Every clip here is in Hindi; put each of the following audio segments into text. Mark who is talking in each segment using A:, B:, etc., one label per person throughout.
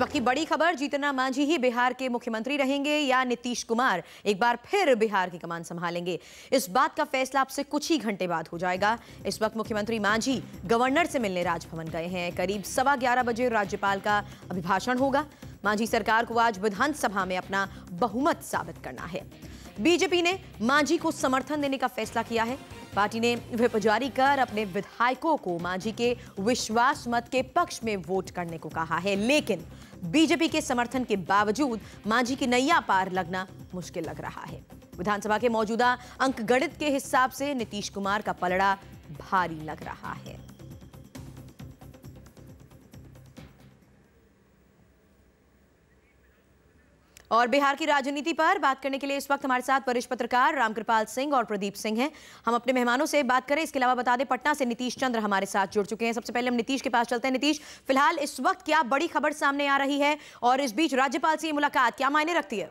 A: वक्त की बड़ी खबर जीतन मांझी ही बिहार के मुख्यमंत्री रहेंगे या नीतीश कुमार एक बार फिर बिहार की कमान संभालेंगे इस बात का फैसला आपसे कुछ ही घंटे बाद हो जाएगा इस वक्त मुख्यमंत्री मांझी गवर्नर से मिलने राजभवन गए हैं करीब सवा ग्यारह बजे राज्यपाल का अभिभाषण होगा मांझी सरकार को आज विधानसभा में अपना बहुमत साबित करना है बीजेपी ने मांझी को समर्थन देने का फैसला किया है पार्टी ने व्हिप जारी कर अपने विधायकों को मांझी के विश्वास मत के पक्ष में वोट करने को कहा है लेकिन बीजेपी के समर्थन के बावजूद मांझी की नैया पार लगना मुश्किल लग रहा है विधानसभा के मौजूदा अंकगणित के हिसाब से नीतीश कुमार का पलड़ा भारी लग रहा है और बिहार की राजनीति पर बात करने के लिए इस वक्त हमारे साथ वरिष्ठ पत्रकार रामकृपाल सिंह और प्रदीप सिंह हैं हम अपने मेहमानों से बात करें इसके अलावा बता दें पटना से नीतीश चंद्र हमारे साथ जुड़ चुके हैं सबसे पहले हम नीतीश के पास चलते हैं नीतीश फिलहाल इस वक्त क्या बड़ी खबर सामने आ रही है और इस बीच राज्यपाल से ये मुलाकात क्या मायने रखती है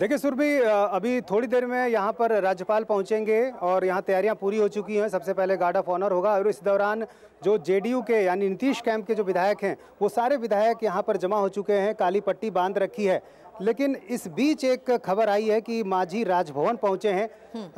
B: देखिए सुरभि अभी थोड़ी देर में यहाँ पर राज्यपाल पहुँचेंगे और यहाँ तैयारियाँ पूरी हो चुकी हैं सबसे पहले गार्ड ऑफ ऑनर होगा और इस दौरान जो जेडीयू के यानी नीतीश कैंप के जो विधायक हैं वो सारे विधायक यहाँ पर जमा हो चुके हैं काली पट्टी बांध रखी है लेकिन इस बीच एक खबर आई है कि माझी राजभवन पहुँचे हैं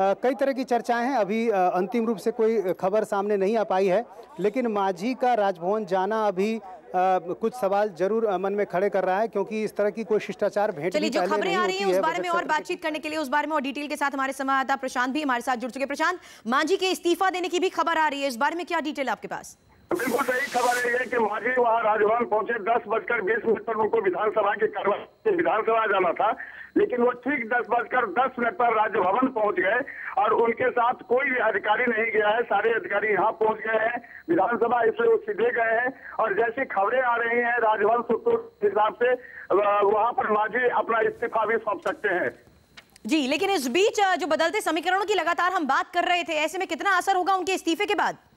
B: कई तरह की चर्चाएं हैं अभी अंतिम रूप से कोई खबर सामने नहीं आ पाई है लेकिन माझी का राजभवन जाना अभी कुछ सवाल जरूर मन में खड़े कर रहा है क्योंकि इस तरह की कोई शिष्टाचार भेंट चलिए जो खबरें आ रही है उस बारे तो में और बातचीत
A: करने के लिए उस बारे में और डिटेल के साथ हमारे संवाददाता प्रशांत भी हमारे साथ जुड़ चुके प्रशांत मांझी के इस्तीफा देने की भी खबर आ रही है इस बारे में क्या डिटेल आपके पास बिल्कुल
C: सही खबर आज ही वहाँ राजभवन पहुंचे दस बजकर बीस मिनट पर उनको विधानसभा के कार्यवाही विधानसभा जाना था लेकिन वो ठीक दस बजकर दस मिनट पर राजभवन पहुंच गए और उनके साथ कोई भी अधिकारी नहीं गया है सारे अधिकारी यहाँ पहुंच गए हैं विधानसभा इसलिए वो सीधे गए हैं और जैसी खबरें आ रही हैं राजभवन सूत्रों के हिसाब से वहाँ पर माझी अपना इस्तीफा भी सौंप सकते हैं
A: जी लेकिन इस बीच जो बदलते समीकरणों की लगातार हम बात कर रहे थे ऐसे में कितना असर होगा उनके इस्तीफे के बाद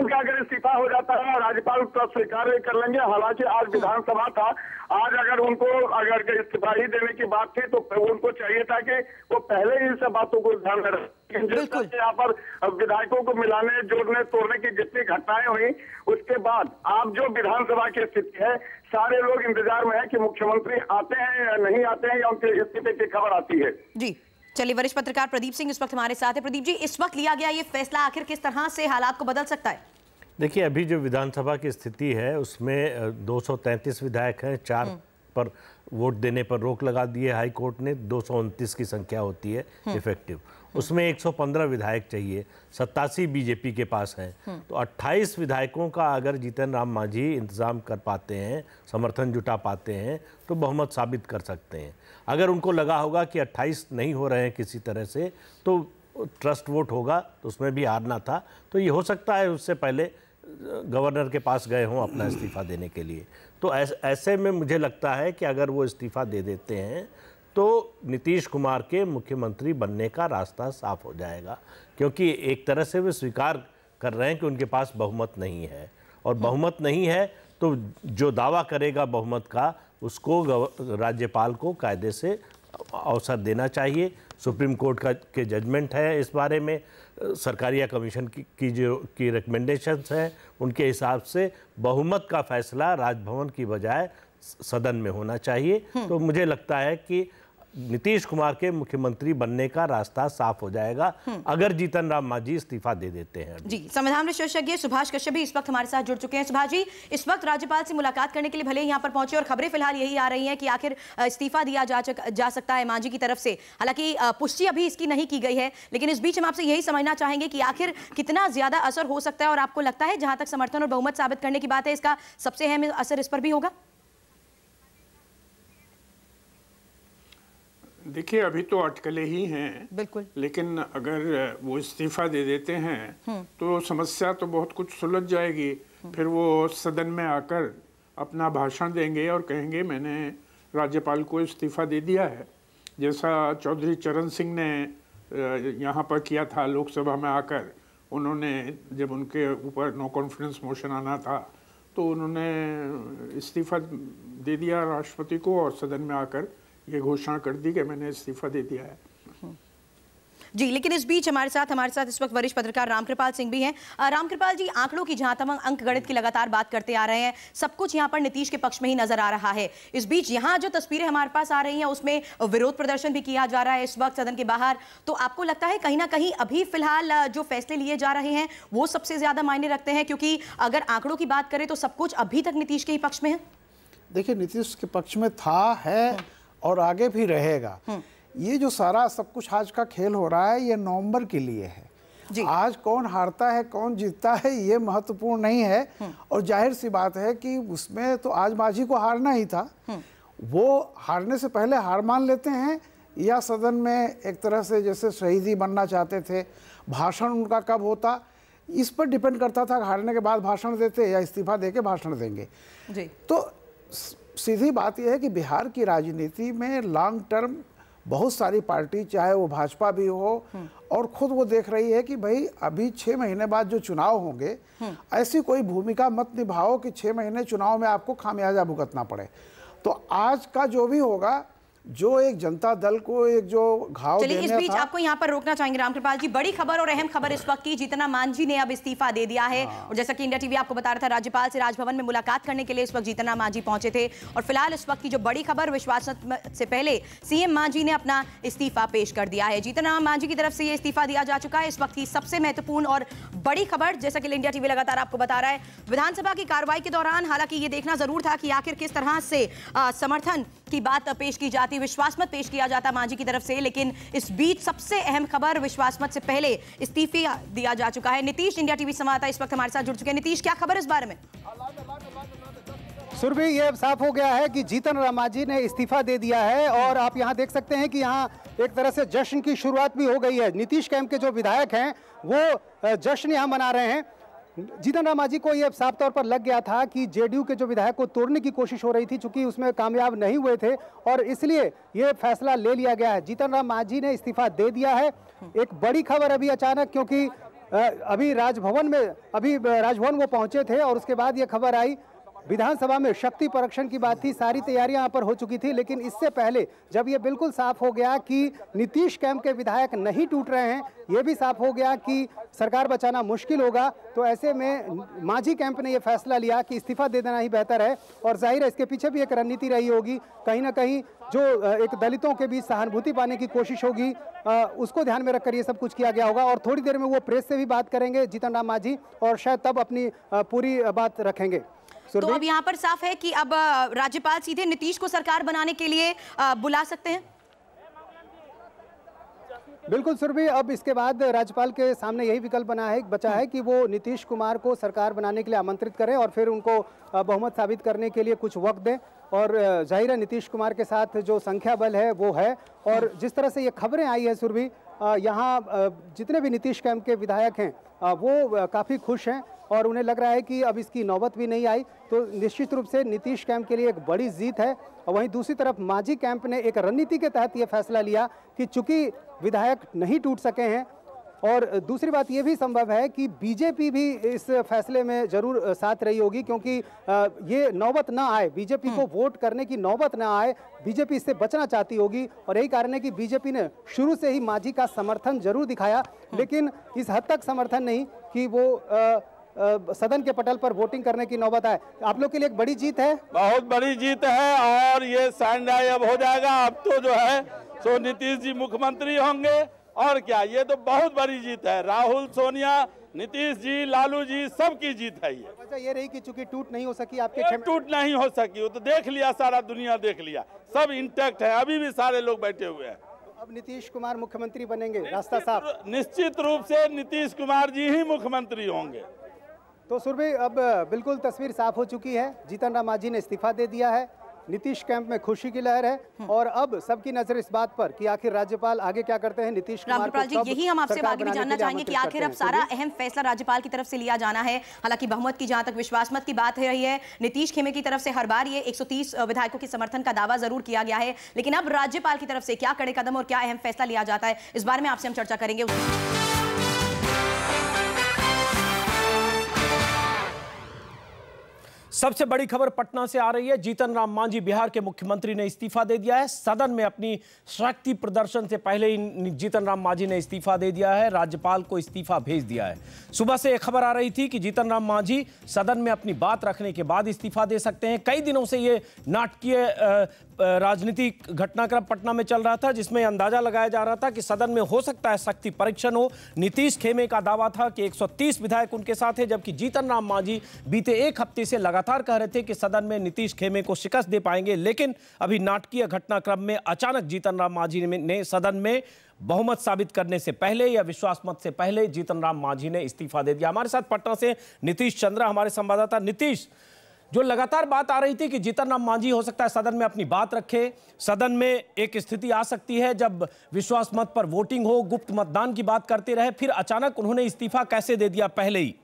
A: उनका
C: अगर इस्तीफा हो जाता है राज्यपाल उसका स्वीकार कर लेंगे हालांकि आज विधानसभा था आज अगर उनको अगर इस्तीफा ही देने की बात थी तो उनको चाहिए था कि वो पहले ही सब बातों को ध्यान में रखें यहाँ पर विधायकों को मिलाने जोड़ने तोड़ने की जितनी घटनाएं हुई उसके बाद आप जो विधानसभा की स्थिति है सारे लोग इंतजार में है की मुख्यमंत्री आते हैं या नहीं आते हैं या उनके इस्तीफे की खबर आती है जी
A: चलिए वरिष्ठ पत्रकार प्रदीप सिंह इस वक्त हमारे साथ है प्रदीप जी इस वक्त लिया गया ये फैसला आखिर किस तरह से हालात को बदल सकता है
D: देखिए अभी जो विधानसभा की स्थिति है उसमें 233 विधायक हैं चार हम्म। पर वोट देने पर रोक लगा दी है हाई कोर्ट ने दो की संख्या होती है इफेक्टिव हम्म। उसमें 115 विधायक चाहिए सत्तासी बीजेपी के पास हैं हम्म। तो 28 विधायकों का अगर जीतन राम मांझी इंतज़ाम कर पाते हैं समर्थन जुटा पाते हैं तो बहुमत साबित कर सकते हैं अगर उनको लगा होगा कि 28 नहीं हो रहे हैं किसी तरह से तो ट्रस्ट वोट होगा तो उसमें भी हारना था तो ये हो सकता है उससे पहले गवर्नर के पास गए हों अपना इस्तीफ़ा देने के लिए तो ऐस, ऐसे में मुझे लगता है कि अगर वो इस्तीफ़ा दे देते हैं तो नीतीश कुमार के मुख्यमंत्री बनने का रास्ता साफ हो जाएगा क्योंकि एक तरह से वे स्वीकार कर रहे हैं कि उनके पास बहुमत नहीं है और बहुमत नहीं है तो जो दावा करेगा बहुमत का उसको राज्यपाल को कायदे से अवसर देना चाहिए सुप्रीम कोर्ट का के जजमेंट है इस बारे में सरकारिया कमीशन की, की जो की रिकमेंडेशंस हैं उनके हिसाब से बहुमत का फैसला राजभवन की बजाय सदन में होना चाहिए हम्म। तो मुझे लगता है कि नीतीश कुमार के मुख्यमंत्री बनने का रास्ता साफ हो जाएगा हम्म। अगर जीतन राम मांझी इस्तीफा दे देते हैं
A: जी संविधान विशेषज्ञ सुभाष कश्यप भी इस वक्त हमारे साथ जुड़ चुके हैं सुभाष जी इस वक्त राज्यपाल से मुलाकात करने के लिए भले ही यहाँ पर पहुंचे और खबरें फिलहाल यही आ रही है कि आखिर इस्तीफा दिया जा, जा सकता है मांझी की तरफ से हालांकि पुष्टि अभी इसकी नहीं की गई है लेकिन इस बीच हम आपसे यही समझना चाहेंगे कि आखिर कितना ज्यादा असर हो सकता है और आपको लगता है जहां तक समर्थन और बहुमत साबित करने की बात है इसका सबसे अहम असर इस पर भी होगा
C: देखिए अभी तो अटकलें ही हैं बिल्कुल लेकिन अगर वो इस्तीफा दे देते हैं हम्म। तो समस्या तो बहुत कुछ सुलझ जाएगी हम्म। फिर वो सदन में आकर अपना भाषण देंगे और कहेंगे मैंने राज्यपाल को इस्तीफा दे दिया है जैसा चौधरी चरण सिंह ने यहाँ पर किया था लोकसभा में आकर उन्होंने जब उनके ऊपर नो कॉन्फिडेंस मोशन आना था तो उन्होंने इस्तीफा दे दिया राष्ट्रपति को और सदन में आकर ये घोषणा कर दी कि मैंने इस्तीफा दे दिया है
A: जी लेकिन इस बीच हमारे साथ हमारे साथ इस वक्त वरिष्ठ पत्रकार रामकृपाल सिंह भी हैं रामकृपाल जी आंकड़ों की जहां तक अंक गणित की लगातार बात करते आ रहे हैं सब कुछ यहां पर नीतीश के पक्ष में ही नजर आ रहा है इस बीच यहां जो तस्वीरें हमारे पास आ रही हैं उसमें विरोध प्रदर्शन भी किया जा रहा है इस वक्त सदन के बाहर तो आपको लगता है कहीं ना कहीं अभी फिलहाल जो फैसले लिए जा रहे हैं वो सबसे ज्यादा मायने रखते हैं क्योंकि अगर आंकड़ों की बात करें तो सब कुछ अभी तक नीतीश के ही पक्ष में है
B: देखिए नीतीश के पक्ष में था है और आगे भी रहेगा हम्म। ये जो सारा सब कुछ आज का खेल हो रहा है ये नवंबर के लिए है आज कौन हारता है कौन जीतता है ये महत्वपूर्ण नहीं है हम्म। और जाहिर सी बात है कि उसमें तो आज माझी को हारना ही था हम्म। वो हारने से पहले हार मान लेते हैं या सदन में एक तरह से जैसे शहीदी बनना चाहते थे भाषण उनका कब होता इस पर डिपेंड करता था हारने के बाद भाषण देते या इस्तीफा दे के भाषण देंगे जी तो सीधी बात यह है कि बिहार की राजनीति में लॉन्ग टर्म बहुत सारी पार्टी चाहे वो भाजपा भी हो और खुद वो देख रही है कि भाई अभी छः महीने बाद जो चुनाव होंगे ऐसी कोई भूमिका मत निभाओ कि छः महीने चुनाव में आपको खामियाजा भुगतना पड़े तो आज का जो भी होगा जो एक जनता दल को एक जो घाव चलिए इस बीच आपको
A: यहाँ पर रोकना चाहेंगे रामकृपाल जी बड़ी खबर और अहम खबर इस वक्त की जीतना मांझी ने अब इस्तीफा दे दिया है हाँ। और जैसा कि इंडिया टीवी आपको बता रहा था राज्यपाल से राजभवन में मुलाकात करने के लिए इस वक्त जीतना मांझी पहुंचे थे और फिलहाल इस वक्त की जो बड़ी खबर विश्वास से पहले सीएम मांझी ने अपना इस्तीफा पेश कर दिया है जीतना मांझी की तरफ से ये इस्तीफा दिया जा चुका है इस वक्त की सबसे महत्वपूर्ण और बड़ी खबर जैसा कि इंडिया टीवी लगातार आपको बता रहा है विधानसभा की कार्रवाई के दौरान हालांकि ये देखना जरूर था कि आखिर किस तरह से समर्थन की बात पेश की जाती विश्वास मत पेश किया जाता मांझी की तरफ से लेकिन इस बीच सबसे अहम खबर विश्वास मत से पहले इस्तीफे दिया जा चुका है नीतीश इंडिया टीवी संवाददाता इस वक्त हमारे साथ जुड़ चुके हैं नीतीश क्या खबर इस बारे में
B: सुरभि यह साफ हो गया है कि जीतन राम मांझी ने इस्तीफा दे दिया है और आप यहाँ देख सकते हैं कि यहाँ एक तरह से जश्न की शुरुआत भी हो गई है नीतीश कैंप के जो विधायक हैं वो जश्न यहाँ मना रहे हैं जीतन राम मांझी को ये साफ तौर पर लग गया था कि जेडीयू के जो विधायक को तोड़ने की कोशिश हो रही थी चूंकि उसमें कामयाब नहीं हुए थे और इसलिए ये फैसला ले लिया गया है जीतन राम मांझी ने इस्तीफा दे दिया है एक बड़ी खबर अभी अचानक क्योंकि अभी राजभवन में अभी राजभवन वो पहुंचे थे और उसके बाद ये खबर आई विधानसभा में शक्ति परीक्षण की बात थी सारी तैयारियां यहाँ पर हो चुकी थी लेकिन इससे पहले जब ये बिल्कुल साफ हो गया कि नीतीश कैंप के विधायक नहीं टूट रहे हैं ये भी साफ हो गया कि सरकार बचाना मुश्किल होगा तो ऐसे में माझी कैंप ने यह फैसला लिया कि इस्तीफा दे देना ही बेहतर है और जाहिर है इसके पीछे भी एक रणनीति रही होगी कहीं ना कहीं जो एक दलितों के बीच सहानुभूति पाने की कोशिश होगी उसको ध्यान में रखकर ये सब कुछ किया गया होगा और थोड़ी देर में वो प्रेस से भी बात करेंगे जीतन राम माझी और शायद तब अपनी पूरी बात रखेंगे तो अब
A: यहाँ पर साफ है कि अब राज्यपाल सीधे नीतीश को सरकार बनाने के लिए बुला सकते हैं
B: बिल्कुल सुरभि अब इसके बाद राज्यपाल के सामने यही विकल्प बना है बचा है कि वो नीतीश कुमार को सरकार बनाने के लिए आमंत्रित करें और फिर उनको बहुमत साबित करने के लिए कुछ वक्त दें और जाहिर है नीतीश कुमार के साथ जो संख्या बल है वो है और जिस तरह से ये खबरें आई है सुरभि यहाँ जितने भी नीतीश कैम्प के विधायक हैं वो काफ़ी खुश हैं और उन्हें लग रहा है कि अब इसकी नौबत भी नहीं आई तो निश्चित रूप से नीतीश कैंप के लिए एक बड़ी जीत है और वहीं दूसरी तरफ माझी कैंप ने एक रणनीति के तहत ये फैसला लिया कि चूंकि विधायक नहीं टूट सके हैं और दूसरी बात ये भी संभव है कि बीजेपी भी इस फैसले में जरूर साथ रही होगी क्योंकि ये नौबत ना आए बीजेपी को हम्म। वोट करने की नौबत ना आए बीजेपी इससे बचना चाहती होगी और यही कारण है कि बीजेपी ने शुरू से ही माझी का समर्थन जरूर दिखाया हम्म। लेकिन इस हद तक समर्थन नहीं कि वो आ, सदन के पटल पर वोटिंग करने की नौबत आए आप लोग के लिए एक बड़ी जीत है
D: बहुत बड़ी जीत है और ये सैंडाई अब हो जाएगा अब तो जो है सो नीतीश जी मुख्यमंत्री होंगे और क्या ये तो बहुत बड़ी जीत है राहुल सोनिया नीतीश जी लालू जी सबकी जीत है ये
B: अच्छा ये रही कि चूंकि टूट नहीं हो सकी आपके
D: टूट नहीं हो सकी वो तो देख लिया सारा दुनिया देख लिया सब इंटैक्ट है अभी भी सारे लोग बैठे हुए हैं
B: अब नीतीश कुमार मुख्यमंत्री बनेंगे रास्ता साफ निश्चित रूप से नीतीश कुमार जी ही मुख्यमंत्री होंगे तो सुरभि अब बिल्कुल तस्वीर साफ हो चुकी है जीतन राम मांझी ने इस्तीफा दे दिया है नीतीश कैंप में खुशी की लहर है हम्म। और अब सबकी नजर इस बात पर कि आखिर राज्यपाल आगे क्या करते हैं नीतीश रामकृपाल जी यही हम आपसे आगे भी जानना चाहेंगे कि आखिर अब सारा
A: अहम फैसला राज्यपाल की तरफ से लिया जाना है हालांकि बहुमत की जहां तक विश्वासमत की बात रही है नीतीश खेमे की तरफ से हर बार ये एक विधायकों के समर्थन का दावा जरूर किया गया है लेकिन अब राज्यपाल की तरफ से क्या कड़े कदम और क्या अहम फैसला लिया जाता है इस बारे में आपसे हम चर्चा करेंगे
E: सबसे बड़ी खबर पटना से आ रही है जीतन राम मांझी बिहार के मुख्यमंत्री ने इस्तीफा दे दिया है सदन में अपनी शक्ति प्रदर्शन से पहले ही जीतन राम मांझी ने इस्तीफा दे दिया है राज्यपाल को इस्तीफा भेज दिया है सुबह से एक खबर आ रही थी कि जीतन राम मांझी सदन में अपनी बात रखने के बाद इस्तीफा दे सकते हैं कई दिनों से ये नाटकीय राजनीतिक घटनाक्रम पटना में चल रहा था जिसमें अंदाजा लगाया जा रहा था कि सदन में हो सकता है शक्ति परीक्षण हो नीतीश खेमे का दावा था कि 130 विधायक उनके साथ है जबकि जीतन राम मांझी बीते एक हफ्ते से लगातार कह रहे थे कि सदन में नीतीश खेमे को शिकस्त दे पाएंगे लेकिन अभी नाटकीय घटनाक्रम में अचानक जीतन राम मांझी ने सदन में बहुमत साबित करने से पहले या विश्वास मत से पहले जीतन राम मांझी ने इस्तीफा दे दिया हमारे साथ पटना से नीतीश चंद्रा हमारे संवाददाता नीतीश जो लगातार बात आ रही थी कि जीतन राम मांझी हो सकता है सदन में अपनी बात रखे सदन में एक स्थिति आ सकती है जब विश्वास मत पर वोटिंग हो गुप्त मतदान की बात करते रहे फिर अचानक उन्होंने इस्तीफा कैसे दे दिया पहले ही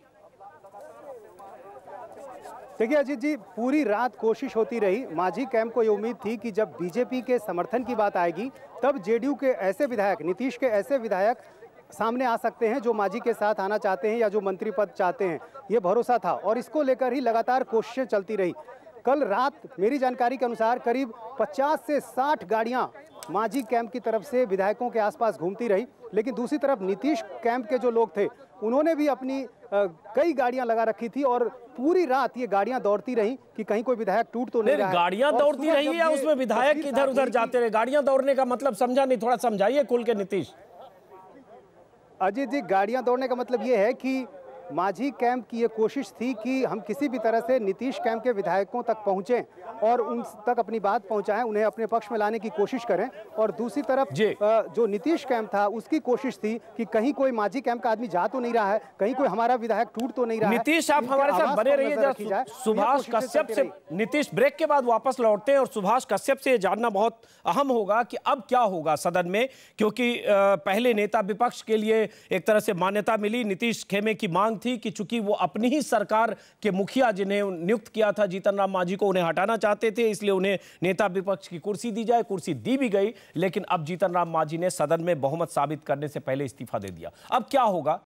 B: देखिए अजीत जी पूरी रात कोशिश होती रही माझी कैंप को ये उम्मीद थी कि जब बीजेपी के समर्थन की बात आएगी तब जेडीयू के ऐसे विधायक नीतीश के ऐसे विधायक सामने आ सकते हैं जो माझी के साथ आना चाहते हैं या जो मंत्री पद चाहते हैं ये भरोसा था और इसको लेकर ही लगातार कोशिशें चलती रही कल रात मेरी जानकारी के अनुसार करीब 50 से 60 गाड़ियां माझी कैंप की तरफ से विधायकों के आसपास घूमती रही लेकिन दूसरी तरफ नीतीश कैंप के जो लोग थे उन्होंने भी अपनी कई गाड़ियां लगा रखी थी और पूरी रात ये गाड़ियां दौड़ती रही कि कहीं कोई विधायक टूट तो नहीं, रहा गाड़ियां दौड़ती रही या उसमें विधायक इधर उधर जाते
E: रहे गाड़ियां दौड़ने का मतलब समझा नहीं थोड़ा समझाइए कुल के नीतीश
B: अजीत जी गाड़ियां दौड़ने का मतलब ये है कि माझी कैंप की ये कोशिश थी कि हम किसी भी तरह से नीतीश कैंप के विधायकों तक पहुंचें और उन तक अपनी बात पहुंचाएं उन्हें अपने पक्ष में लाने की कोशिश करें और दूसरी तरफ जो नीतीश कैंप था उसकी कोशिश थी कि कहीं कोई माझी कैंप का आदमी जा तो नहीं रहा है कहीं कोई हमारा विधायक टूट तो नहीं रहा नीतीश आप हमारे साथ बने रहिए सुभाष कश्यप से
E: नीतीश ब्रेक के बाद वापस लौटते हैं और सुभाष कश्यप से जानना बहुत अहम होगा कि अब क्या होगा सदन में क्योंकि पहले नेता विपक्ष के लिए एक तरह से मान्यता मिली नीतीश खेमे की मांग मांग थी कि चूंकि वो अपनी ही सरकार के मुखिया जिन्हें नियुक्त किया था जीतन राम मांझी को उन्हें हटाना चाहते थे इसलिए उन्हें नेता विपक्ष की कुर्सी दी जाए कुर्सी दी भी गई लेकिन अब जीतन राम मांझी ने सदन में बहुमत साबित करने से पहले इस्तीफा दे दिया अब क्या होगा